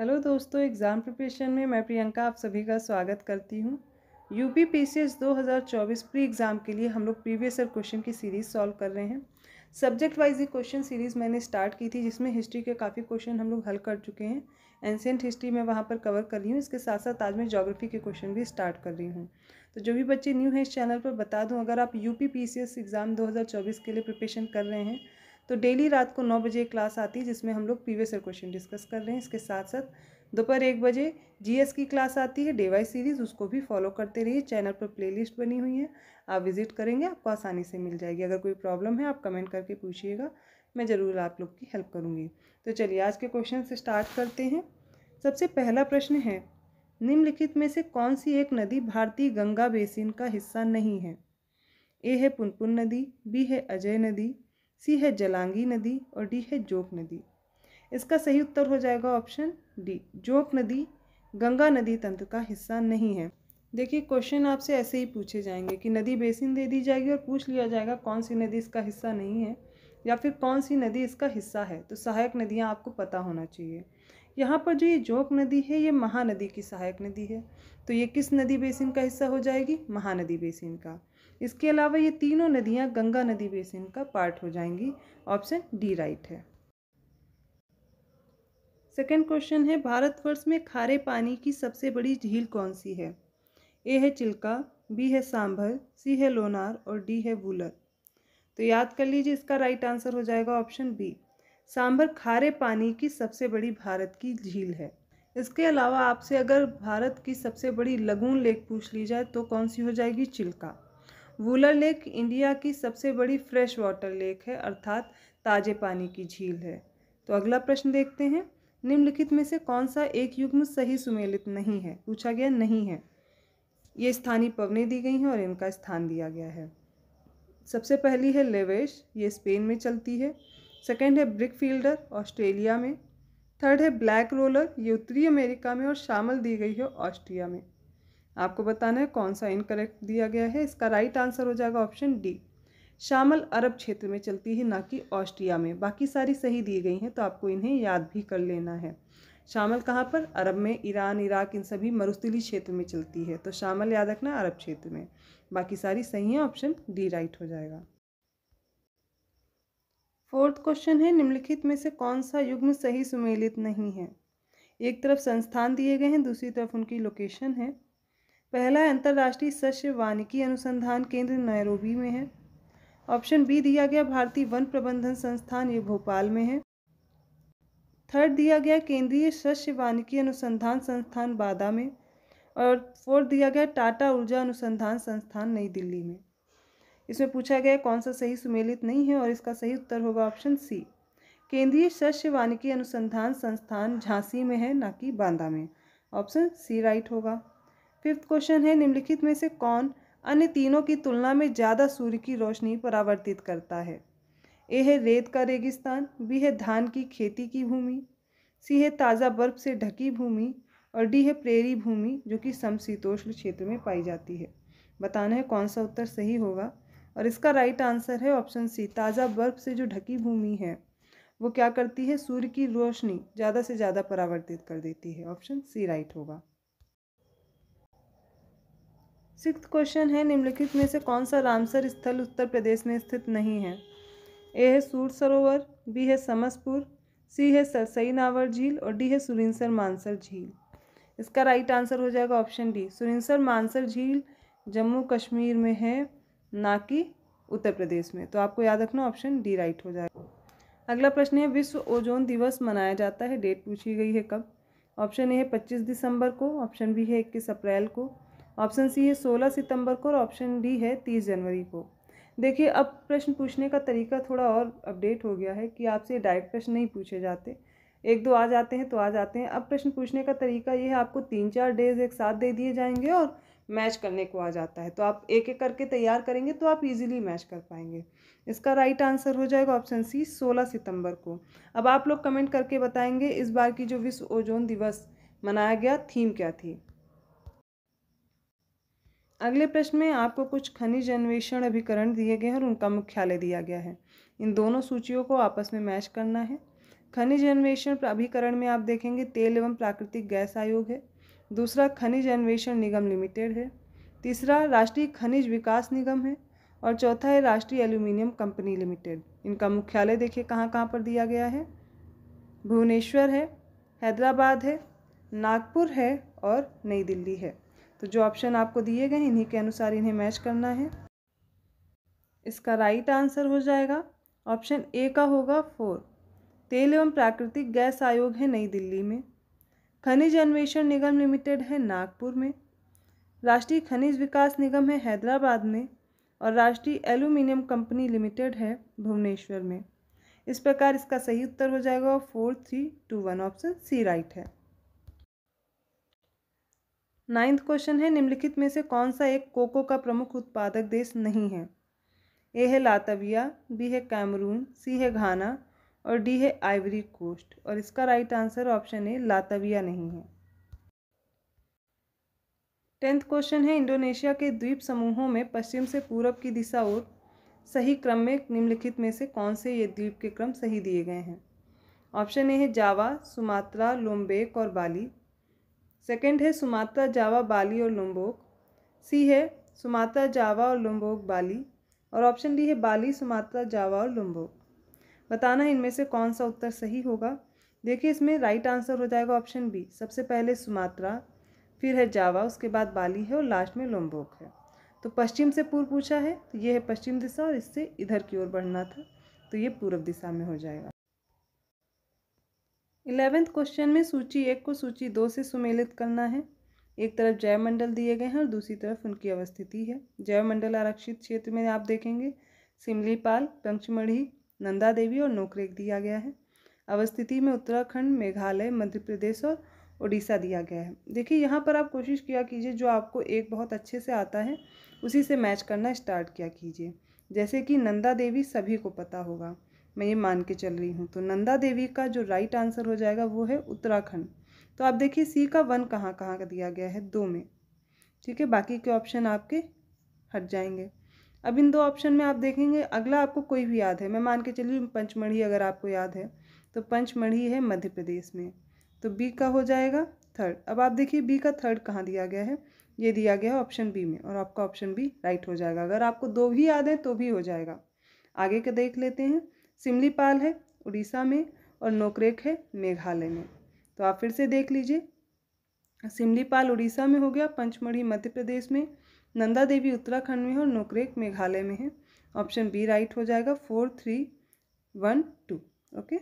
hello दोस्तों exam preparation में मैं प्रियंका आप सभी का स्वागत करती हूँ यूपी पीसीएस 2024 प्री एग्ज़ाम के लिए हम लोग प्रीवियस ईयर क्वेश्चन की सीरीज़ सॉल्व कर रहे हैं सब्जेक्ट वाइज ही क्वेश्चन सीरीज़ मैंने स्टार्ट की थी जिसमें हिस्ट्री के काफ़ी क्वेश्चन हम लोग हल कर चुके हैं एंशियंट हिस्ट्री मैं वहाँ पर कवर कर रही हूँ इसके साथ साथ आज मैं जोग्राफी के क्वेश्चन भी स्टार्ट कर रही हूँ तो जो भी बच्चे न्यू हैं इस चैनल पर बता दूँ अगर आप यू पी एग्ज़ाम दो के लिए प्रिपेशन कर रहे हैं तो डेली रात को नौ बजे क्लास आती है जिसमें हम लोग प्रीवियस ईयर क्वेश्चन डिस्कस कर रहे हैं इसके साथ साथ दोपहर एक बजे जीएस की क्लास आती है डेवाई सीरीज़ उसको भी फॉलो करते रहिए चैनल पर प्लेलिस्ट बनी हुई है आप विजिट करेंगे आपको आसानी से मिल जाएगी अगर कोई प्रॉब्लम है आप कमेंट करके पूछिएगा मैं ज़रूर आप लोग की हेल्प करूँगी तो चलिए आज के क्वेश्चन से स्टार्ट करते हैं सबसे पहला प्रश्न है निम्नलिखित में से कौन सी एक नदी भारतीय गंगा बेसिन का हिस्सा नहीं है ए है पुनपुन नदी बी है अजय नदी सी है जलांगी नदी और डी है जोक नदी इसका सही उत्तर हो जाएगा ऑप्शन डी जोक नदी गंगा नदी तंत्र का हिस्सा नहीं है देखिए क्वेश्चन आपसे ऐसे ही पूछे जाएंगे कि नदी बेसिन दे दी जाएगी और पूछ लिया जाएगा कौन सी नदी इसका हिस्सा नहीं है या फिर कौन सी नदी इसका हिस्सा है तो सहायक नदियाँ आपको पता होना चाहिए यहाँ पर जो ये जोक नदी है ये महानदी की सहायक नदी है तो ये किस नदी बेसिन का हिस्सा हो जाएगी महानदी बेसिन का इसके अलावा ये तीनों नदियाँ गंगा नदी बेसिन का पार्ट हो जाएंगी ऑप्शन डी राइट है सेकेंड क्वेश्चन है भारतवर्ष में खारे पानी की सबसे बड़ी झील कौन सी है ए है चिल्का बी है सांभर सी है लोनार और डी है वूलर तो याद कर लीजिए इसका राइट आंसर हो जाएगा ऑप्शन बी सांभर खारे पानी की सबसे बड़ी भारत की झील है इसके अलावा आपसे अगर भारत की सबसे बड़ी लगून लेक पूछ ली जाए तो कौन सी हो जाएगी चिल्का वूलर लेक इंडिया की सबसे बड़ी फ्रेश वाटर लेक है अर्थात ताजे पानी की झील है तो अगला प्रश्न देखते हैं निम्नलिखित में से कौन सा एक युग्म सही सुमेलित नहीं है पूछा गया नहीं है ये स्थानीय पवने दी गई हैं और इनका स्थान दिया गया है सबसे पहली है लेवेश ये स्पेन में चलती है सेकेंड है ब्रिक फील्डर ऑस्ट्रेलिया में थर्ड है ब्लैक रोलर ये उत्तरी अमेरिका में और शामिल दी गई है ऑस्ट्रिया में आपको बताना है कौन सा इनकरेक्ट दिया गया है इसका राइट आंसर हो जाएगा ऑप्शन डी शामल अरब क्षेत्र में चलती है ना कि ऑस्ट्रिया में बाकी सारी सही दी गई हैं तो आपको इन्हें याद भी कर लेना है शामल कहाँ पर अरब में ईरान इराक इन सभी मरुस्थली क्षेत्र में चलती है तो शामल याद रखना अरब क्षेत्र में बाकी सारी सही है ऑप्शन डी राइट हो जाएगा फोर्थ क्वेश्चन है निम्नलिखित में से कौन सा युग्म सही सुमेलित नहीं है एक तरफ संस्थान दिए गए हैं दूसरी तरफ उनकी लोकेशन है पहला अंतर्राष्ट्रीय सस्य वानिकी अनुसंधान केंद्र नैरोबी में है ऑप्शन बी दिया गया भारतीय वन प्रबंधन संस्थान ये भोपाल में है थर्ड दिया गया केंद्रीय सस्य वानिकी अनुसंधान संस्थान बादा में और फोर्थ दिया गया टाटा ऊर्जा अनुसंधान संस्थान नई दिल्ली में इसमें पूछा गया कौन सा सही सुमेलित नहीं है और इसका सही उत्तर होगा ऑप्शन सी केंद्रीय शस्य वानिकी अनुसंधान संस्थान झांसी में है ना कि बांदा में ऑप्शन सी राइट होगा फिफ्थ क्वेश्चन है निम्नलिखित में से कौन अन्य तीनों की तुलना में ज़्यादा सूर्य की रोशनी परावर्तित करता है ए है रेत का रेगिस्तान बी है धान की खेती की भूमि सी है ताज़ा बर्फ से ढकी भूमि और डी है प्रेरी भूमि जो कि समशीतोष्ण क्षेत्र में पाई जाती है बताना है कौन सा उत्तर सही होगा और इसका राइट आंसर है ऑप्शन सी ताज़ा बर्फ से जो ढकी भूमि है वो क्या करती है सूर्य की रोशनी ज़्यादा से ज़्यादा परावर्तित कर देती है ऑप्शन सी राइट होगा सिक्स क्वेश्चन है निम्नलिखित में से कौन सा रामसर स्थल उत्तर प्रदेश में स्थित नहीं है ए है सूर सरोवर बी है समसपुर सी है सरसई नावर झील और डी है सुरिंसर मानसर झील इसका राइट आंसर हो जाएगा ऑप्शन डी सुरिंसर मानसर झील जम्मू कश्मीर में है ना कि उत्तर प्रदेश में तो आपको याद रखना ऑप्शन डी राइट हो जाएगा अगला प्रश्न है विश्व ओजोन दिवस मनाया जाता है डेट पूछी गई है कब ऑप्शन ए है पच्चीस दिसंबर को ऑप्शन बी है इक्कीस अप्रैल को ऑप्शन सी है सोलह सितंबर को और ऑप्शन डी है तीस जनवरी को देखिए अब प्रश्न पूछने का तरीका थोड़ा और अपडेट हो गया है कि आपसे डायरेक्ट प्रश्न नहीं पूछे जाते एक दो आ जाते हैं तो आ जाते हैं अब प्रश्न पूछने का तरीका ये है आपको तीन चार डेज एक साथ दे दिए जाएंगे और मैच करने को आ जाता है तो आप एक एक करके तैयार करेंगे तो आप इजीली मैच कर पाएंगे इसका राइट आंसर हो जाएगा ऑप्शन सी 16 सितंबर को अब आप लोग कमेंट करके बताएंगे इस बार की जो विश्व ओजोन दिवस मनाया गया थीम क्या थी अगले प्रश्न में आपको कुछ खनिज अन्वेषण अभिकरण दिए गए हैं और उनका मुख्यालय दिया गया है इन दोनों सूचियों को आपस में मैच करना है खनिज अन्वेषण अभिकरण में आप देखेंगे तेल एवं प्राकृतिक गैस आयोग है दूसरा खनिज अन्वेषण निगम लिमिटेड है तीसरा राष्ट्रीय खनिज विकास निगम है और चौथा है राष्ट्रीय एल्यूमिनियम कंपनी लिमिटेड इनका मुख्यालय देखिए कहाँ कहाँ पर दिया गया है भुवनेश्वर है हैदराबाद है नागपुर है और नई दिल्ली है तो जो ऑप्शन आपको दिए गए इन्हीं के अनुसार इन्हें मैच करना है इसका राइट आंसर हो जाएगा ऑप्शन ए का होगा फोर तेल एवं प्राकृतिक गैस आयोग है नई दिल्ली में खनिज अन्वेषण निगम लिमिटेड है नागपुर में राष्ट्रीय खनिज विकास निगम है हैदराबाद में और राष्ट्रीय एल्यूमिनियम कंपनी लिमिटेड है भुवनेश्वर में इस प्रकार इसका सही उत्तर हो जाएगा four three two one option C right है नाइन्थ क्वेश्चन है निम्नलिखित में से कौन सा एक कोको का प्रमुख उत्पादक देश नहीं है ए है लातविया बी है कैमरून सी है घाना और डी है आइवरी कोस्ट और इसका right answer option A Latvia नहीं है टेंथ क्वेश्चन है इंडोनेशिया के द्वीप समूहों में पश्चिम से पूरब की दिशा और सही क्रम में निम्नलिखित में से कौन से ये द्वीप के क्रम सही दिए गए हैं ऑप्शन ए है जावा सुमात्रा लोम्बेक और बाली सेकंड है सुमात्रा जावा बाली और लुम्बोक सी है सुमात्रा जावा और लुम्बोक बाली और ऑप्शन डी है बाली सुमात्रा जावा और लुम्बोक बताना है इनमें से कौन सा उत्तर सही होगा देखिए इसमें राइट आंसर हो जाएगा ऑप्शन बी सबसे पहले सुमात्रा फिर है जावा उसके बाद बाली है और लास्ट में लुम्बोक है तो पश्चिम से पूर्व पूछा है तो ये है पश्चिम दिशा और इससे इधर की ओर बढ़ना था तो ये पूर्व दिशा में हो जाएगा इलेवेंथ क्वेश्चन में सूची एक को सूची दो से सुमेलित करना है एक तरफ मंडल दिए गए हैं और दूसरी तरफ उनकी अवस्थिति है मंडल आरक्षित क्षेत्र में आप देखेंगे सिमलीपाल पंचमढ़ी नंदा देवी और नोकरेक दिया गया है अवस्थिति में उत्तराखंड मेघालय मध्य प्रदेश और उड़ीसा दिया गया है देखिए यहाँ पर आप कोशिश किया कीजिए जो आपको एक बहुत अच्छे से आता है उसी से मैच करना स्टार्ट किया कीजिए जैसे कि नंदा देवी सभी को पता होगा मैं ये मान के चल रही हूँ तो नंदा देवी का जो राइट आंसर हो जाएगा वो है उत्तराखंड तो आप देखिए सी का वन कहाँ कहाँ का दिया गया है दो में ठीक है बाकी के ऑप्शन आपके हट जाएंगे अब इन दो ऑप्शन में आप देखेंगे अगला आपको कोई भी याद है मैं मान के चलिए पंचमढ़ी अगर आपको याद है तो पंचमढ़ी है मध्य प्रदेश में तो बी का हो जाएगा थर्ड अब आप देखिए बी का थर्ड कहाँ दिया गया है ये दिया गया है ऑप्शन बी में और आपका ऑप्शन बी राइट हो जाएगा अगर आपको दो भी याद है तो भी हो जाएगा आगे का देख लेते हैं सिमलीपाल है उड़ीसा में और नोकरेक है मेघालय में तो आप फिर से देख लीजिए सिमलीपाल उड़ीसा में हो गया पंचमढ़ी मध्य प्रदेश में नंदा देवी उत्तराखंड में है और नोकरेक मेघालय में है ऑप्शन बी राइट हो जाएगा four three one two okay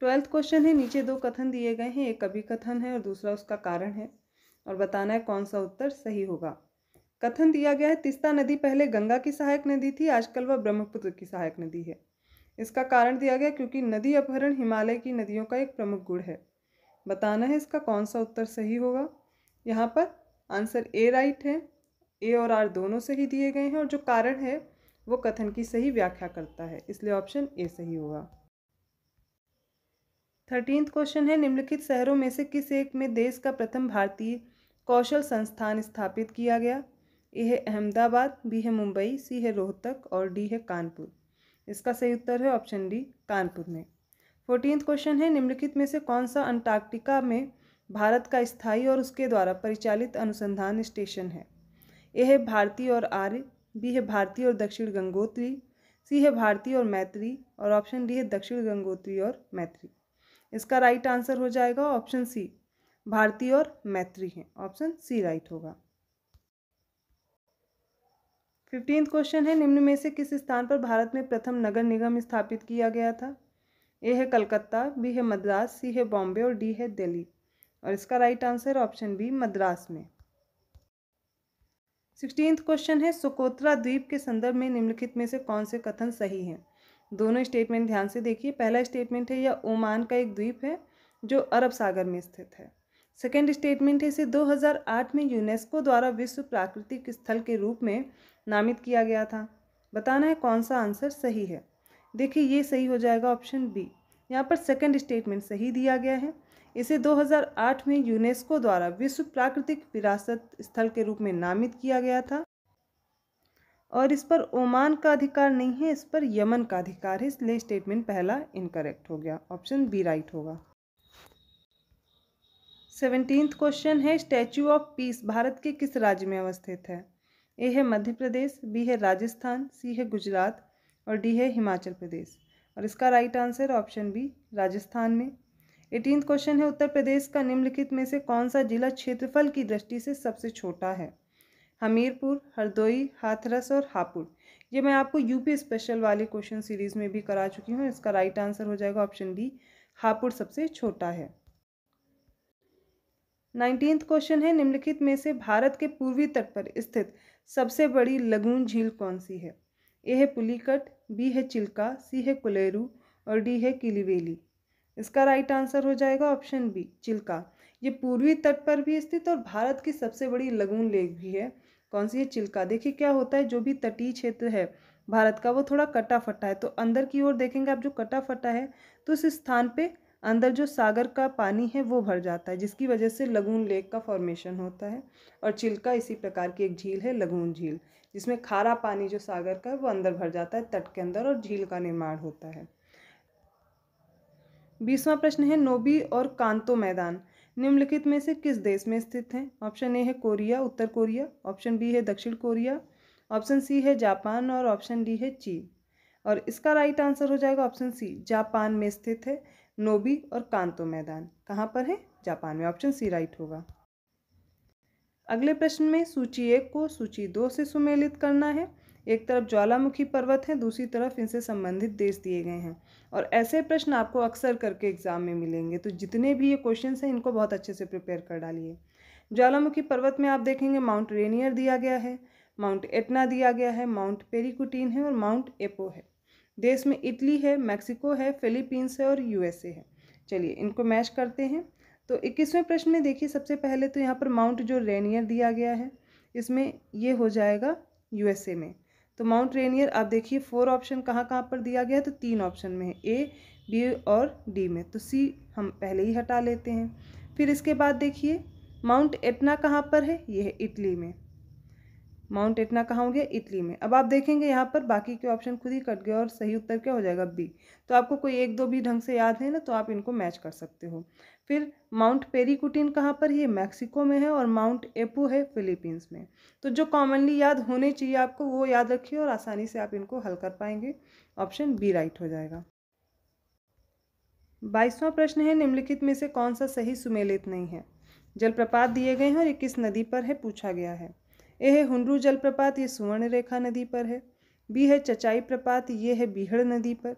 twelfth question है नीचे दो कथन दिए गए हैं एक कथन है और दूसरा उसका कारण है और बताना है कौन सा उत्तर सही होगा कथन दिया गया है तिस्ता नदी पहले गंगा की सहायक नदी थी आजकल वह ब्रह्मपुत्र की सहायक नदी है इसका कारण दिया गया क्योंकि नदी अपहरण हिमालय की नदियों का एक प्रमुख गुण है बताना है इसका कौन सा उत्तर सही होगा यहाँ पर आंसर ए राइट है ए और आर दोनों सही दिए गए हैं और जो कारण है वो कथन की सही व्याख्या करता है इसलिए ऑप्शन ए सही होगा थर्टींथ क्वेश्चन है निम्नलिखित शहरों में से किस एक में देश का प्रथम भारतीय कौशल संस्थान स्थापित किया गया ए है अहमदाबाद बी है मुंबई सी है रोहतक और डी है कानपुर इसका सही उत्तर है ऑप्शन डी कानपुर में फोर्टीन क्वेश्चन है निम्नलिखित में से कौन सा अंटार्कटिका में भारत का स्थायी और उसके द्वारा परिचालित अनुसंधान स्टेशन है ए है भारतीय और आर्य बी है भारतीय और दक्षिण गंगोत्री सी है भारतीय और मैत्री और ऑप्शन डी है दक्षिण गंगोत्री और मैत्री इसका राइट आंसर हो जाएगा ऑप्शन सी भारतीय और मैत्री है ऑप्शन सी राइट होगा फिफ्टीन क्वेश्चन है निम्न में से किस स्थान पर भारत में प्रथम नगर निगम स्थापित किया गया था ए है कलकत्ता बी है मद्रास सी है बॉम्बे और डी है दिल्ली और इसका right answer option B Madras में सिक्सटीन क्वेश्चन है सुकोत्रा द्वीप के संदर्भ में निम्नलिखित में से कौन से कथन सही हैं दोनों स्टेटमेंट ध्यान से देखिए पहला स्टेटमेंट है यह ओमान का एक द्वीप है जो अरब सागर में स्थित है सेकेंड स्टेटमेंट है इसे 2008 में यूनेस्को द्वारा विश्व प्राकृतिक स्थल के रूप में नामित किया गया था बताना है कौन सा आंसर सही है देखिए ये सही हो जाएगा ऑप्शन बी यहाँ पर सेकेंड स्टेटमेंट सही दिया गया है इसे 2008 में यूनेस्को द्वारा विश्व प्राकृतिक विरासत स्थल के रूप में नामित किया गया था और इस पर ओमान का अधिकार नहीं है इस पर यमन का अधिकार है इसलिए स्टेटमेंट पहला इनकरेक्ट हो गया ऑप्शन बी राइट होगा सेवेंटींथ क्वेश्चन है स्टैचू ऑफ पीस भारत के किस राज्य में अवस्थित है ए है मध्य प्रदेश बी है राजस्थान सी है गुजरात और डी है हिमाचल प्रदेश और इसका right answer option B Rajasthan में एटीन क्वेश्चन है उत्तर प्रदेश का निम्नलिखित में से कौन सा जिला क्षेत्रफल की दृष्टि से सबसे छोटा है हमीरपुर हरदोई हाथरस और हापुड़ ये मैं आपको यूपी स्पेशल वाले क्वेश्चन सीरीज़ में भी करा चुकी हूँ इसका राइट आंसर हो जाएगा ऑप्शन बी हापुड़ सबसे छोटा है नाइनटीन क्वेश्चन है निम्नलिखित में से भारत के पूर्वी तट पर स्थित सबसे बड़ी लगून झील कौन सी है ए है पुलिकट बी है चिल्का सी है कुलेरू और डी है किलीवेली इसका राइट आंसर हो जाएगा ऑप्शन बी चिल्का ये पूर्वी तट पर भी स्थित और भारत की सबसे बड़ी लगून लेक भी है कौन सी है चिल्का देखिए क्या होता है जो भी तटीय क्षेत्र है भारत का वो थोड़ा कटा फटा है तो अंदर की ओर देखेंगे आप जो कटा फटा है तो उस स्थान पे अंदर जो सागर का पानी है वो भर जाता है जिसकी वजह से लगून लेक का फॉर्मेशन होता है और चिल्का इसी प्रकार की एक झील है लगून झील जिसमें खारा पानी जो सागर का है वो अंदर भर जाता है तट के अंदर और झील का निर्माण होता है बीसवा प्रश्न है नोबी और कांतो मैदान निम्नलिखित में से किस देश में स्थित हैं ऑप्शन ए है कोरिया उत्तर कोरिया ऑप्शन बी है दक्षिण कोरिया ऑप्शन सी है जापान और ऑप्शन डी है चीन और इसका राइट आंसर हो जाएगा ऑप्शन सी जापान में स्थित है नोबी और कांतो मैदान कहाँ पर है जापान में ऑप्शन सी राइट होगा अगले प्रश्न में सूची एक को सूची दो से सुमेलित करना है एक तरफ ज्वालामुखी पर्वत हैं दूसरी तरफ इनसे संबंधित देश दिए गए हैं और ऐसे प्रश्न आपको अक्सर करके एग्जाम में मिलेंगे तो जितने भी ये क्वेश्चन हैं इनको बहुत अच्छे से प्रिपेयर कर डालिए ज्वालामुखी पर्वत में आप देखेंगे माउंट रेनियर दिया गया है माउंट एटना दिया गया है माउंट पेरिकुटीन है और माउंट एपो है देश में इटली है मैक्सिको है फिलीपींस है और यूएसए है चलिए इनको मैच करते हैं तो इक्कीसवें प्रश्न में देखिए सबसे पहले तो यहाँ पर माउंट जो रेनियर दिया गया है इसमें ये हो जाएगा यूएसए में तो माउंट रेनियर आप देखिए फोर ऑप्शन कहाँ कहाँ पर दिया गया है तो तीन ऑप्शन में है ए बी और डी में तो सी हम पहले ही हटा लेते हैं फिर इसके बाद देखिए माउंट एटना कहाँ पर है ये है इटली में माउंट एटना कहाँ हो गया इटली में अब आप देखेंगे यहाँ पर बाकी के ऑप्शन खुद ही कट गए और सही उत्तर क्या हो जाएगा बी तो आपको कोई एक दो भी ढंग से याद है ना तो आप इनको मैच कर सकते हो फिर माउंट पेरिकुटिन कहाँ पर है मैक्सिको में है और माउंट एपू है फिलीपींस में तो जो कॉमनली याद होने चाहिए आपको वो याद रखिए और आसानी से आप इनको हल कर पाएंगे ऑप्शन बी राइट हो जाएगा बाईसवां प्रश्न है निम्नलिखित में से कौन सा सही सुमेलित नहीं है जलप्रपात दिए गए हैं और ये किस नदी पर है पूछा गया है ए है हुनरू जलप्रपात ये सुवर्ण रेखा नदी पर है बी है चचाई प्रपात ये है बीहड़ नदी पर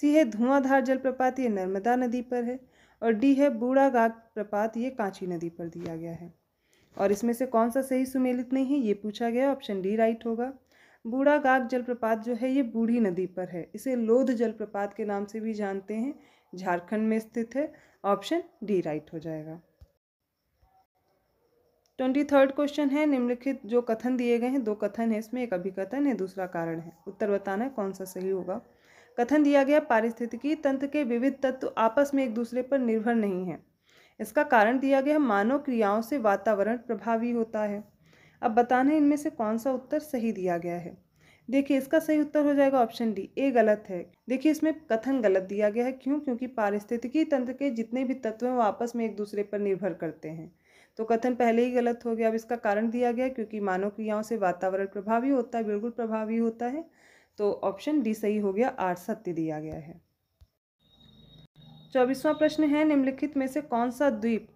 सी है धुआंधार जलप्रपात ये नर्मदा नदी पर है और डी है बूढ़ा घाट प्रपात ये कांची नदी पर दिया गया है और इसमें से कौन सा सही सुमेलित नहीं है ये पूछा गया ऑप्शन डी राइट होगा बूढ़ा गाग जलप्रपात जो है ये बूढ़ी नदी पर है इसे लोध जलप्रपात के नाम से भी जानते हैं झारखंड में स्थित है ऑप्शन डी राइट हो जाएगा ट्वेंटी थर्ड क्वेश्चन है निम्नलिखित जो कथन दिए गए हैं दो कथन है इसमें एक अभिकथन है दूसरा कारण है उत्तर बताना है कौन सा सही होगा कथन दिया गया पारिस्थितिकी तंत्र के विविध तत्व आपस में एक दूसरे पर निर्भर नहीं है इसका कारण दिया गया मानव क्रियाओं से वातावरण प्रभावी होता है अब बताना है इनमें से कौन सा उत्तर सही दिया गया है देखिए इसका सही उत्तर हो जाएगा ऑप्शन डी ए गलत है देखिए इसमें कथन गलत दिया गया है क्यों क्योंकि पारिस्थितिकी तंत्र के जितने भी तत्व हैं वो आपस में एक दूसरे पर निर्भर करते हैं तो कथन पहले ही गलत हो गया अब इसका कारण दिया गया क्योंकि मानव क्रियाओं से वातावरण प्रभावी होता है बिल्कुल प्रभावी होता है तो ऑप्शन डी सही हो गया आठ सत्य दिया गया है चौबीसवां प्रश्न है निम्नलिखित में से कौन सा द्वीप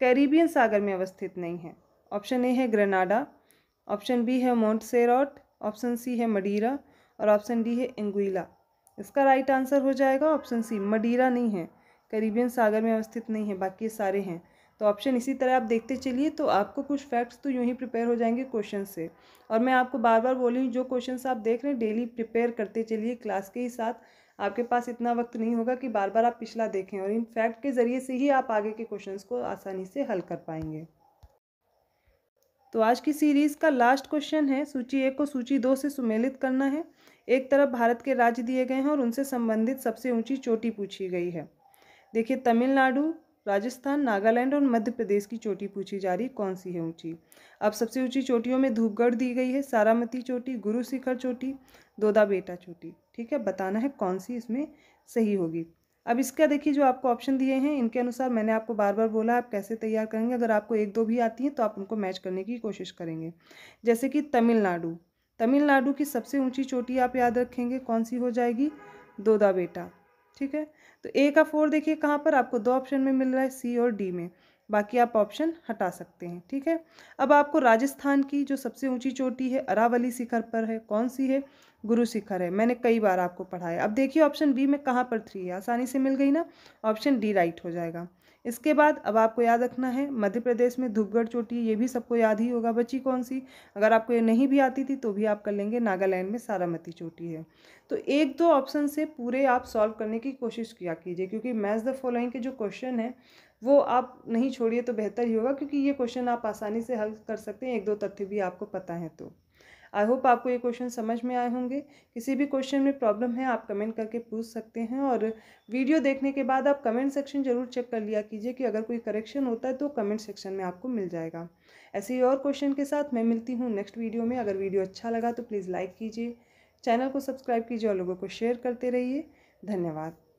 कैरिबियन सागर में अवस्थित नहीं है ऑप्शन ए है ग्रेनाडा ऑप्शन बी है मोन्टसेरॉट ऑप्शन सी है मडीरा और ऑप्शन डी है एंगुइला इसका राइट आंसर हो जाएगा ऑप्शन सी मडीरा नहीं है करीबियन सागर में अवस्थित नहीं है बाकी सारे हैं तो ऑप्शन इसी तरह आप देखते चलिए तो आपको कुछ फैक्ट्स तो यूँ ही प्रिपेयर हो जाएंगे क्वेश्चन से और मैं आपको बार बार बोली हूँ जो क्वेश्चन आप देख रहे हैं डेली प्रिपेयर करते चलिए क्लास के ही साथ आपके पास इतना वक्त नहीं होगा कि बार बार आप पिछला देखें और इन फैक्ट के ज़रिए से ही आप आगे के क्वेश्चंस को आसानी से हल कर पाएंगे तो आज की सीरीज़ का लास्ट क्वेश्चन है सूची एक को सूची दो से सुमेलित करना है एक तरफ भारत के राज्य दिए गए हैं और उनसे संबंधित सबसे ऊंची चोटी पूछी गई है देखिए तमिलनाडु राजस्थान नागालैंड और मध्य प्रदेश की चोटी पूछी जा रही कौन सी है ऊंची अब सबसे ऊंची चोटियों में धूपगढ़ दी गई है सारामती चोटी गुरु शिखर चोटी दोदा बेटा चोटी ठीक है बताना है कौन सी इसमें सही होगी अब इसका देखिए जो आपको ऑप्शन दिए हैं इनके अनुसार मैंने आपको बार बार बोला आप कैसे तैयार करेंगे अगर आपको एक दो भी आती हैं तो आप उनको मैच करने की कोशिश करेंगे जैसे कि तमिलनाडु तमिलनाडु की सबसे ऊंची चोटी आप याद रखेंगे कौन सी हो जाएगी दोदा बेटा ठीक है तो ए का फोर देखिए कहाँ पर आपको दो ऑप्शन में मिल रहा है सी और डी में बाकी आप ऑप्शन हटा सकते हैं ठीक है अब आपको राजस्थान की जो सबसे ऊंची चोटी है अरावली शिखर पर है कौन सी है गुरु शिखर है मैंने कई बार आपको पढ़ाया अब देखिए ऑप्शन बी में कहाँ पर थ्री है आसानी से मिल गई ना ऑप्शन डी राइट हो जाएगा इसके बाद अब आपको याद रखना है मध्य प्रदेश में धूपगढ़ चोटी ये भी सबको याद ही होगा बची कौन सी अगर आपको ये नहीं भी आती थी तो भी आप कर लेंगे नागालैंड में सारामती चोटी है तो एक दो ऑप्शन से पूरे आप सॉल्व करने की कोशिश किया कीजिए क्योंकि मैच द फॉलोइंग के जो क्वेश्चन है वो आप नहीं छोड़िए तो बेहतर ही होगा क्योंकि ये क्वेश्चन आप आसानी से हल कर सकते हैं एक दो तथ्य भी आपको पता है तो आई होप आपको ये क्वेश्चन समझ में आए होंगे किसी भी क्वेश्चन में प्रॉब्लम है आप कमेंट करके पूछ सकते हैं और वीडियो देखने के बाद आप कमेंट सेक्शन जरूर चेक कर लिया कीजिए कि अगर कोई करेक्शन होता है तो कमेंट सेक्शन में आपको मिल जाएगा ऐसे ही और क्वेश्चन के साथ मैं मिलती हूँ नेक्स्ट वीडियो में अगर वीडियो अच्छा लगा तो प्लीज़ लाइक कीजिए चैनल को सब्सक्राइब कीजिए और लोगों को शेयर करते रहिए धन्यवाद